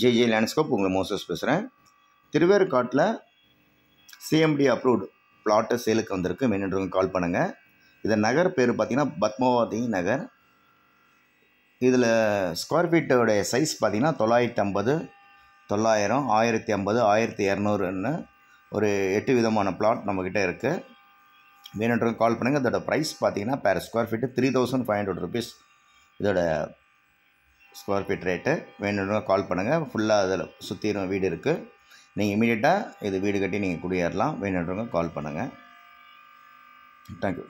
JJ landscape உங்களை Moses பேசுகிறேன் திருவேற்காட்டில் CMD approved plot சேலுக்கு வந்திருக்கு வேணுன்றவங்க கால் பண்ணுங்கள் இதன் நகர் பேர் பார்த்திங்கன்னா பத்மாவதி நகர் இதில் ஸ்கொயர் ஃபீட்டோடைய சைஸ் பார்த்திங்கன்னா தொள்ளாயிரத்தி ஐம்பது தொள்ளாயிரம் ஆயிரத்தி ஐம்பது ஆயிரத்தி இரநூறுன்னு ஒரு எட்டு விதமான பிளாட் நம்மக்கிட்ட இருக்குது வேணுன்றவங்க கால் பண்ணுங்கள் இதோட ப்ரைஸ் பார்த்திங்கன்னா per square feet three thousand five hundred rupees இதோட ஸ்கொயர் ஃபீட் ரேட்டு வேணும்னா கால் பண்ணுங்கள் ஃபுல்லாக அதில் சுற்றிடும் வீடு இருக்குது நீங்கள் இமீடியட்டாக இது வீடு கட்டி நீங்கள் குடியேறலாம் வேணுன்றவங்க கால் பண்ணுங்கள் தேங்க்யூ